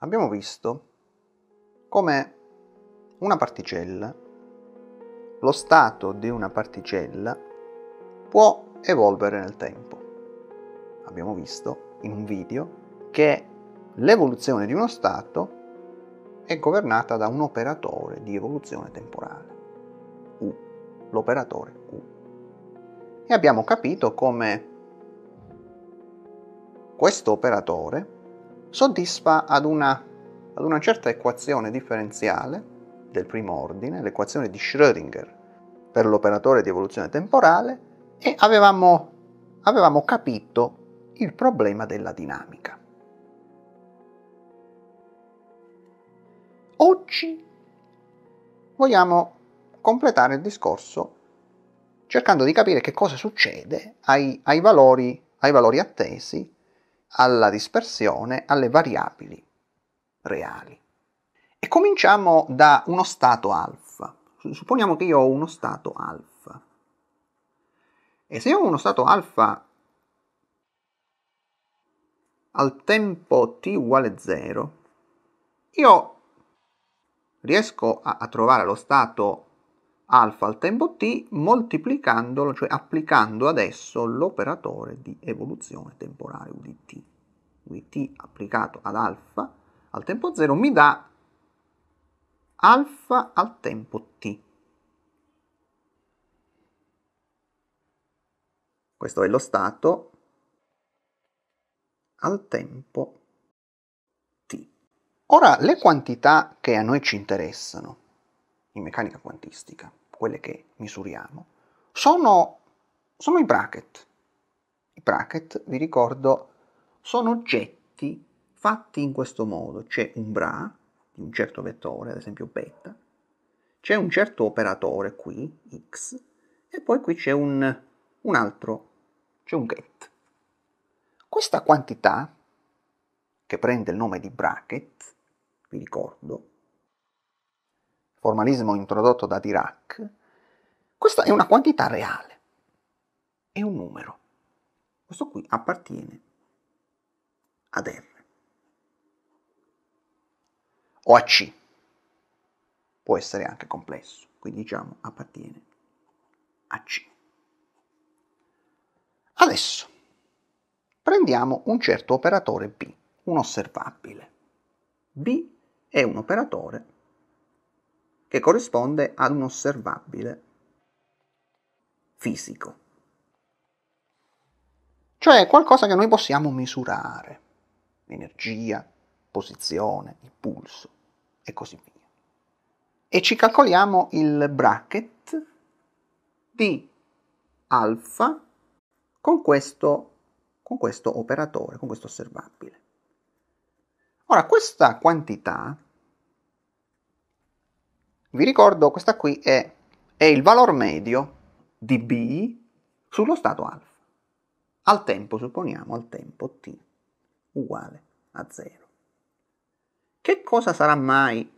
abbiamo visto come una particella, lo stato di una particella, può evolvere nel tempo. Abbiamo visto in un video che l'evoluzione di uno stato è governata da un operatore di evoluzione temporale, U, l'operatore U. E abbiamo capito come questo operatore soddisfa ad una, ad una certa equazione differenziale del primo ordine, l'equazione di Schrödinger per l'operatore di evoluzione temporale e avevamo, avevamo capito il problema della dinamica. Oggi vogliamo completare il discorso cercando di capire che cosa succede ai, ai, valori, ai valori attesi alla dispersione alle variabili reali. E cominciamo da uno stato alfa. Supponiamo che io ho uno stato alfa. E se io ho uno stato alfa al tempo t uguale 0, io riesco a, a trovare lo stato alfa al tempo t moltiplicandolo, cioè applicando adesso l'operatore di evoluzione temporale u di t. u di t applicato ad alfa al tempo 0 mi dà alfa al tempo t. Questo è lo stato al tempo t. Ora le quantità che a noi ci interessano in meccanica quantistica, quelle che misuriamo, sono, sono i bracket. I bracket, vi ricordo, sono oggetti fatti in questo modo. C'è un bra di un certo vettore, ad esempio beta, c'è un certo operatore qui, x, e poi qui c'è un, un altro, c'è un get. Questa quantità, che prende il nome di bracket, vi ricordo, formalismo introdotto da Dirac, questa è una quantità reale, è un numero. Questo qui appartiene ad R o a C, può essere anche complesso, quindi diciamo appartiene a C. Adesso prendiamo un certo operatore B, un osservabile. B è un operatore che corrisponde ad un osservabile fisico. Cioè qualcosa che noi possiamo misurare, energia, posizione, impulso e così via. E ci calcoliamo il bracket di alfa con questo, con questo operatore, con questo osservabile. Ora, questa quantità vi ricordo, questa qui è, è il valore medio di B sullo stato alfa. Al tempo, supponiamo, al tempo t uguale a 0. Che cosa sarà mai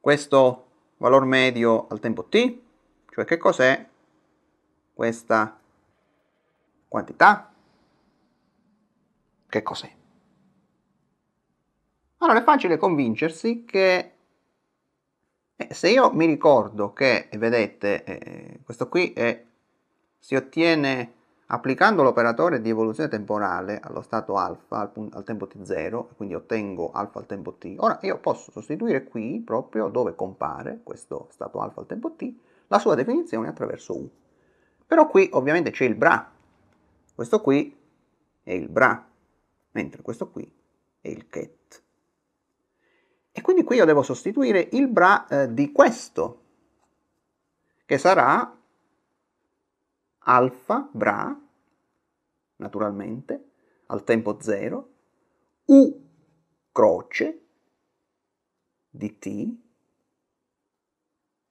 questo valore medio al tempo t? Cioè che cos'è questa quantità? Che cos'è? Allora è facile convincersi che e eh, se io mi ricordo che, vedete, eh, questo qui è, si ottiene applicando l'operatore di evoluzione temporale allo stato alfa al, al tempo t0, quindi ottengo alfa al tempo t. Ora io posso sostituire qui, proprio dove compare questo stato alfa al tempo t, la sua definizione attraverso u. Però qui ovviamente c'è il bra, questo qui è il bra, mentre questo qui è il ket. E quindi qui io devo sostituire il bra eh, di questo, che sarà alfa bra, naturalmente, al tempo 0, u croce di t,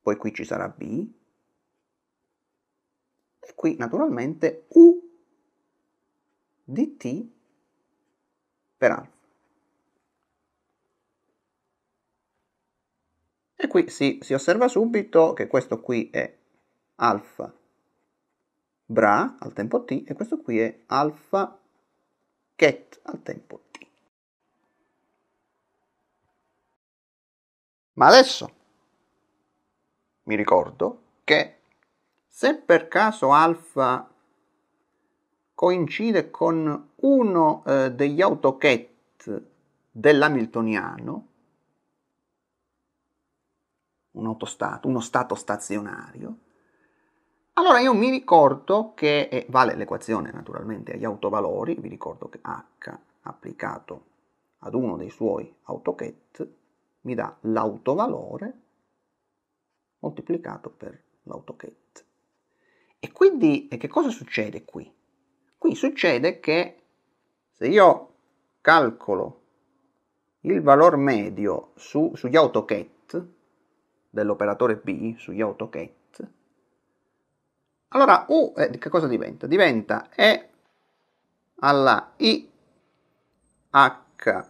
poi qui ci sarà b, e qui naturalmente u di t per alfa. E qui si, si osserva subito che questo qui è alfa bra al tempo t e questo qui è alfa ket al tempo t. Ma adesso mi ricordo che se per caso alfa coincide con uno eh, degli autoket dell'Hamiltoniano, un autostato, uno stato stazionario, allora io mi ricordo che, e vale l'equazione naturalmente agli autovalori, vi ricordo che h applicato ad uno dei suoi autoket mi dà l'autovalore moltiplicato per l'autoket. E quindi e che cosa succede qui? Qui succede che se io calcolo il valore medio su, sugli autoket, dell'operatore B sugli AutoCat, allora U eh, che cosa diventa? Diventa E alla I H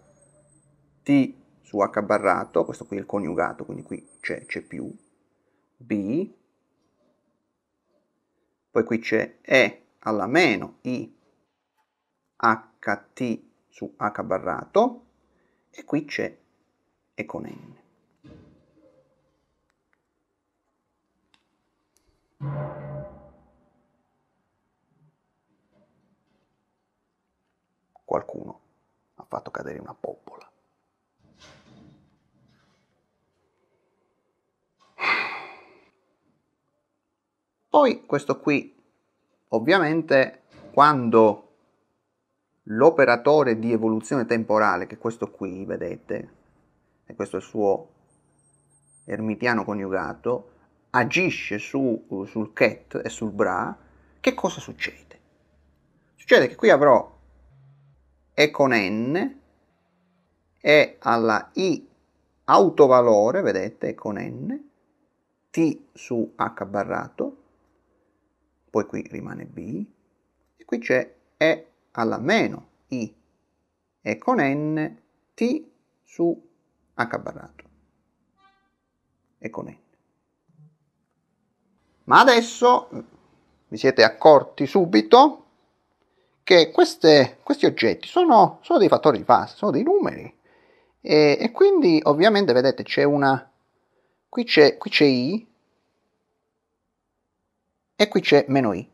T su H barrato, questo qui è il coniugato, quindi qui c'è, c'è più, B, poi qui c'è E alla meno I H T su H barrato e qui c'è E con N. Qualcuno ha fatto cadere una poppola. Poi questo qui, ovviamente, quando l'operatore di evoluzione temporale, che è questo qui, vedete, e questo è il suo ermitiano coniugato, agisce su, sul cat e sul bra, che cosa succede? Succede che qui avrò E con N e alla I autovalore, vedete, E con N, T su H barrato, poi qui rimane B, e qui c'è E alla meno I e con N T su H barrato e con N ma adesso mm, vi siete accorti subito che queste, questi oggetti sono, sono, dei fattori di fase, sono dei numeri e, e quindi ovviamente vedete c'è una qui c'è, qui c'è i e qui c'è meno i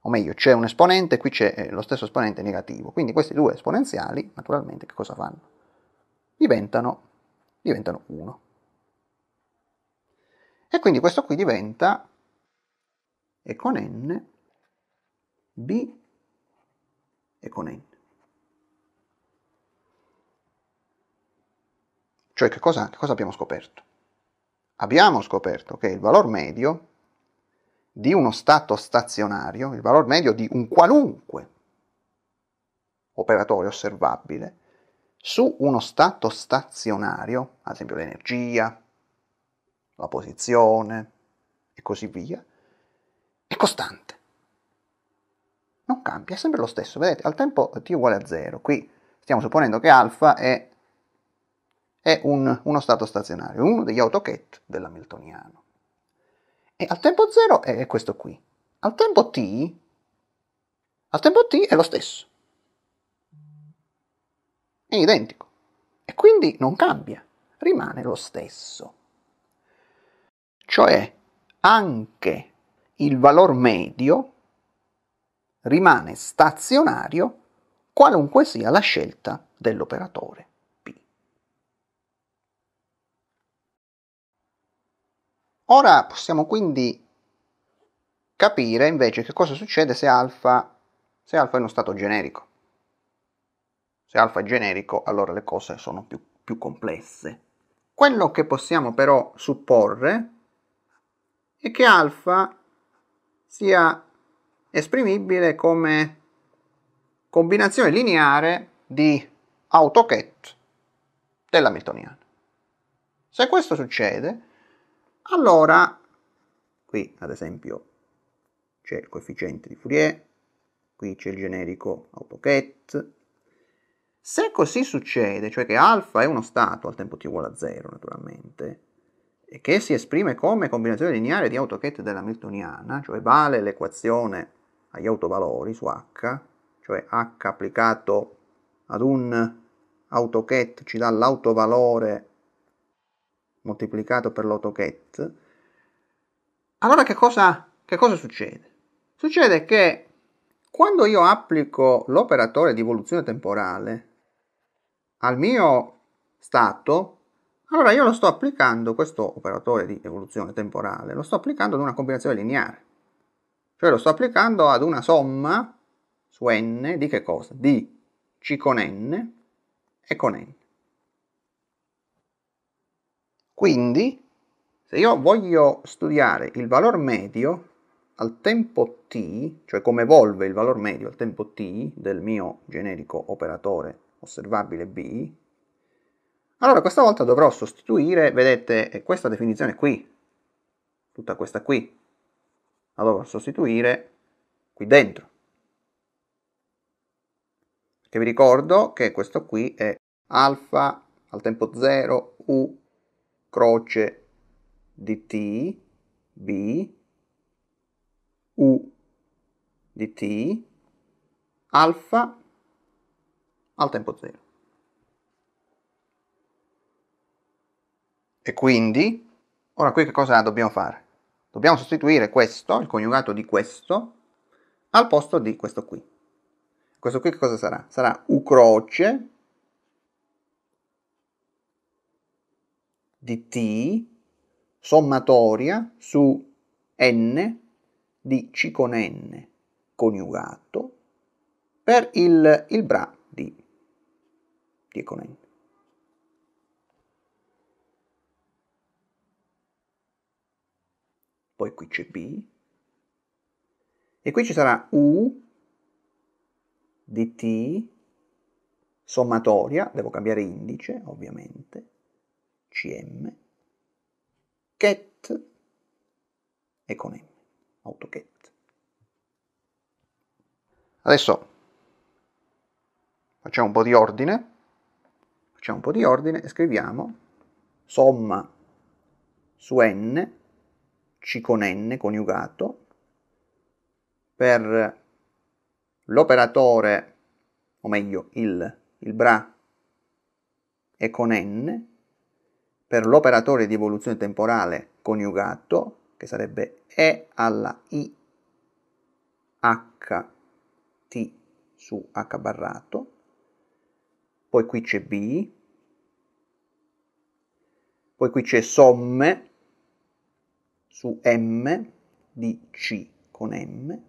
o meglio c'è un esponente qui c'è eh, lo stesso esponente negativo quindi questi due esponenziali naturalmente che cosa fanno? diventano, diventano 1 e quindi questo qui diventa E con n B E con n. Cioè che cosa, che cosa abbiamo scoperto? Abbiamo scoperto che il valore medio di uno stato stazionario, il valore medio di un qualunque operatore osservabile, su uno stato stazionario, ad esempio l'energia, la posizione e così via, è costante. Non cambia, è sempre lo stesso. Vedete, al tempo t uguale a 0. Qui stiamo supponendo che alfa è, è un, uno stato stazionario, uno degli autoket dell'Hamiltoniano. E al tempo 0 è questo qui. Al tempo t, al tempo t è lo stesso. È identico. E quindi non cambia, rimane lo stesso cioè anche il valore medio rimane stazionario qualunque sia la scelta dell'operatore P. Ora possiamo quindi capire invece che cosa succede se alfa, se alfa è uno stato generico. Se alfa è generico allora le cose sono più, più complesse. Quello che possiamo però supporre e che alfa sia esprimibile come combinazione lineare di della dell'Hamiltoniana. Se questo succede, allora, qui ad esempio c'è il coefficiente di Fourier, qui c'è il generico AutoCat, se così succede, cioè che alfa è uno stato al tempo t uguale a 0 naturalmente, che si esprime come combinazione lineare di della Miltoniana, cioè vale l'equazione agli autovalori su H, cioè H applicato ad un AutoCAD ci dà l'autovalore moltiplicato per l'AutoCAD, allora che cosa, che cosa succede? Succede che quando io applico l'operatore di evoluzione temporale al mio stato, allora io lo sto applicando, questo operatore di evoluzione temporale, lo sto applicando ad una combinazione lineare. Cioè lo sto applicando ad una somma su n di che cosa? Di c con n e con n. Quindi, se io voglio studiare il valore medio al tempo t, cioè come evolve il valore medio al tempo t del mio generico operatore osservabile b, allora questa volta dovrò sostituire, vedete, eh, questa definizione qui, tutta questa qui, la dovrò sostituire qui dentro. Perché vi ricordo che questo qui è alfa al tempo 0 u croce di t b u di t alfa al tempo 0. E quindi, ora qui che cosa dobbiamo fare? Dobbiamo sostituire questo, il coniugato di questo, al posto di questo qui. Questo qui che cosa sarà? Sarà U croce di T sommatoria su N di C con N coniugato per il, il bra di, di con N. poi qui c'è B, e qui ci sarà U di T sommatoria, devo cambiare indice ovviamente, CM, cat e con M, AutoCat. Adesso facciamo un po' di ordine, facciamo un po' di ordine e scriviamo somma su n c con N coniugato per l'operatore, o meglio il, il bra è con N, per l'operatore di evoluzione temporale coniugato, che sarebbe E alla I H T su H barrato, poi qui c'è B, poi qui c'è somme su M di C con M,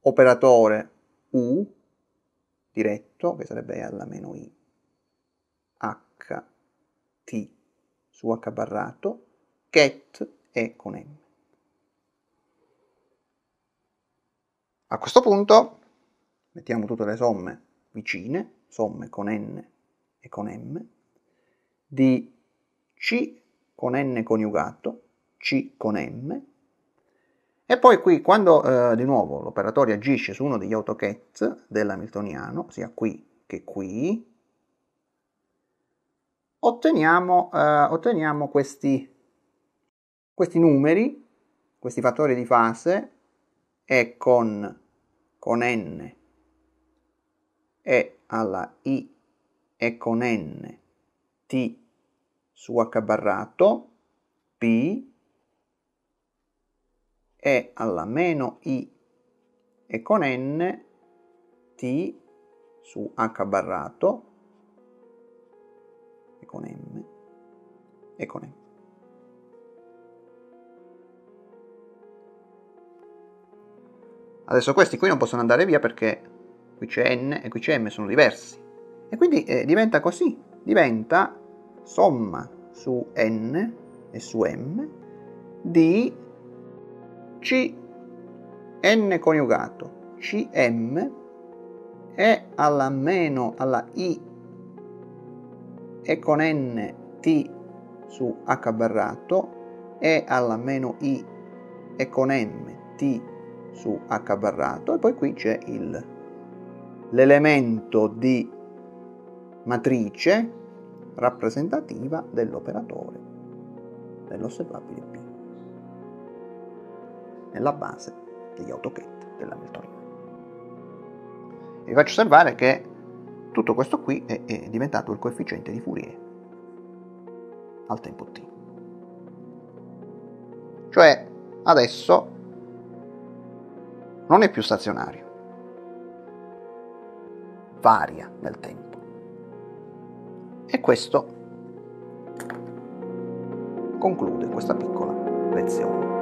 operatore U diretto, che sarebbe alla meno I, H, T su H barrato, get e con M. A questo punto mettiamo tutte le somme vicine, somme con N e con M, di C con N coniugato c con M. E poi qui, quando eh, di nuovo l'operatore agisce su uno degli autocat dell'hamiltoniano, sia qui che qui, otteniamo, eh, otteniamo questi, questi numeri, questi fattori di fase, E con, con N, E alla I, E con N, T su H barrato, P e alla meno i e con n t su h barrato e con m e con m. Adesso questi qui non possono andare via perché qui c'è n e qui c'è m, sono diversi. E quindi eh, diventa così, diventa somma su n e su m di c, N coniugato CM e alla meno alla I e con N T su H barrato e alla meno I e con M T su H barrato e poi qui c'è il, l'elemento di matrice rappresentativa dell'operatore dell'osservabile P nella base degli della dell'Hamiltoniano. Vi faccio osservare che tutto questo qui è, è diventato il coefficiente di Fourier al tempo t. Cioè adesso non è più stazionario, varia nel tempo. E questo conclude questa piccola lezione.